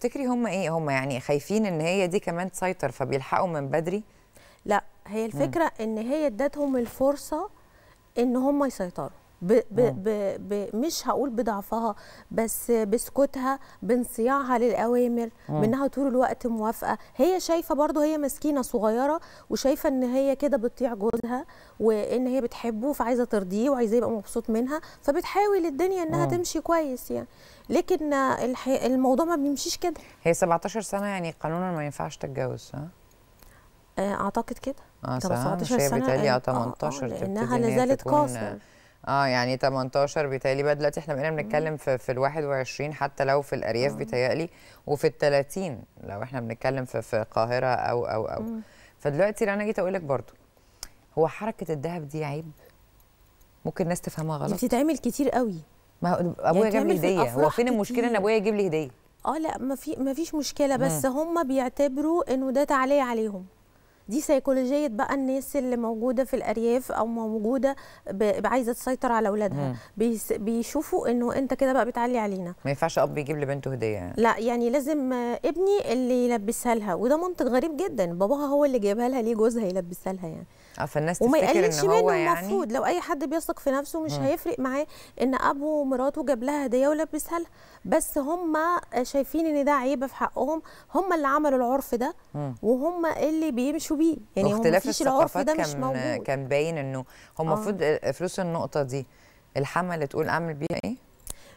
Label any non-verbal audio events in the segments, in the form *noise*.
تفتكري هم ايه هم يعني خايفين ان هي دي كمان تسيطر فبيلحقوا من بدري لا هي الفكره م. ان هي ادتهم الفرصه ان هم يسيطروا ب ب آه. ب ب مش هقول بضعفها بس بسكوتها بانصياعها للاوامر آه. منها طول الوقت موافقه هي شايفه برضو هي مسكينه صغيره وشايفه ان هي كده بتطيع جوزها وان هي بتحبه فعايزه ترضيه وعايزاه يبقى مبسوط منها فبتحاول الدنيا انها مم. آه. تمشي كويس يعني لكن الموضوع ما بيمشيش كده هي 17 سنه يعني قانونا ما ينفعش تتجوز ها اعتقد كده اه 17 سنه بتهيألي 18 يعني آه آه لانها لازالت قاصر اه يعني 18 بيتهيألي بقى دلوقتي احنا بقينا بنتكلم في في ال 21 حتى لو في الارياف بيتهيألي وفي ال 30 لو احنا بنتكلم في في القاهره او او او مم. فدلوقتي انا جيت اقول لك برضو هو حركه الذهب دي عيب ممكن الناس تفهمها غلط بتتعمل كتير قوي ما هو يعني ابويا يعني جاب لي هديه هو فين المشكله ان ابويا يجيب لي هديه اه لا ما في ما فيش مشكله بس هم بيعتبروا انه ده تعليه عليهم دي سيكولوجيه بقى الناس اللي موجوده في الارياف او موجوده عايزه تسيطر على اولادها بيشوفوا انه انت كده بقى بتعلي علينا ما ينفعش اب يجيب لبنته هديه يعني. لا يعني لازم ابني اللي يلبسها لها وده منطق غريب جدا باباها هو اللي جايبها لها ليه جوزها يلبسها لها يعني اه فالناس وما يقللش منه يعني المفروض لو اي حد بيثق في نفسه مش م. هيفرق معاه ان ابوه ومراته جاب لها هديه ولبسها لها بس هم شايفين ان ده عيب في حقهم هم اللي عملوا العرف ده وهم اللي بيمشوا بيه يعني اختلاف الثقافات ده كان مش موجود. كان باين انه هو المفروض آه. فلوس النقطه دي الحمل اللي تقول اعمل بيها ايه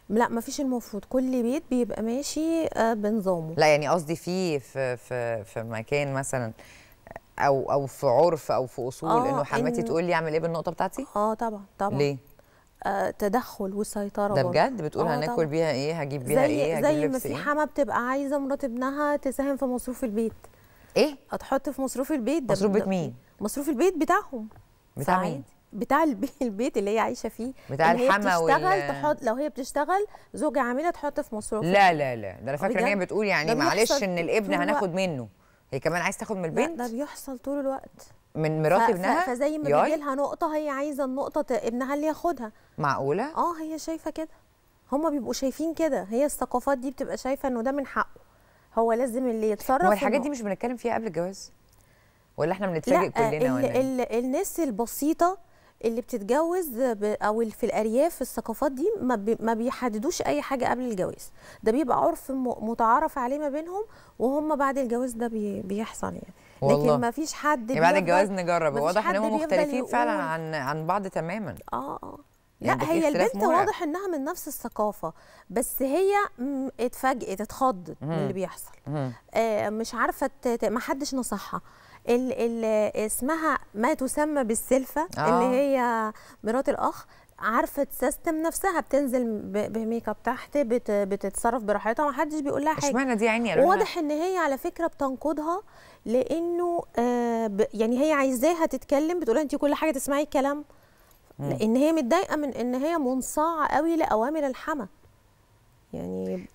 لا ما فيش المفروض كل بيت بيبقى ماشي آه، بنظامه لا يعني قصدي في في في, في مكان مثلا او او في عرف او في اصول آه انه حماتي إن... تقول لي اعمل ايه بالنقطه بتاعتي اه طبعا طبعا ليه آه تدخل وسيطره ده بجد بتقول آه هناكل بيها ايه هجيب بيها زي ايه هجيب زي ما في إيه؟ حما بتبقى عايزه مرات ابنها تساهم في مصروف البيت ايه هتحط في مصروف البيت ده مصروف بيت مين مصروف البيت بتاعهم بتاع مين بتاع *laughs* البيت اللي هي عايشه فيه بتاع الحما بتشتغل وال... تحط لو هي بتشتغل زوجة عامله تحط في مصروف لا لا لا ده انا فاكره ان هي بتقول يعني معلش ان الابن هناخد منه هي كمان عايز تاخد من البنت ده بيحصل طول الوقت من مرات ابنها فزي ما بيجي لها نقطه هي عايزه النقطه ابنها اللي ياخدها معقوله اه هي شايفه كده هما بيبقوا شايفين كده هي الثقافات دي بتبقى شايفه انه ده من حقه هو لازم اللي يتصرف هو الحاجات دي مش بنتكلم فيها قبل الجواز ولا احنا بنتفاجئ كلنا ولا ال إيه؟ ال الناس البسيطه اللي بتتجوز او في الارياف الثقافات دي ما بيحددوش اي حاجه قبل الجواز ده بيبقى عرف متعارف عليه ما بينهم وهم بعد الجواز ده بيحصل يعني والله. لكن ما فيش حد يعني بعد الجواز نجرب واضح ان مختلفين فعلا عن عن بعض تماما اه اه يعني لا هي البنت مرعب. واضح انها من نفس الثقافه بس هي اتفاجئت اتخضت من اللي بيحصل آه مش عارفه ما حدش نصحها اللي اسمها ما تسمى بالسلفه آه. اللي هي مرات الاخ عارفه تسيستم نفسها بتنزل بميك اب تحت بت بتتصرف براحتها ما حدش بيقول لها حاجه اشمعنى دي عيني واضح ان هي على فكره بتنقضها لانه آه يعني هي عايزاها تتكلم بتقول انت كل حاجه تسمعي الكلام لان هي متضايقه من ان هي منصاعه قوي لاوامر الحما يعني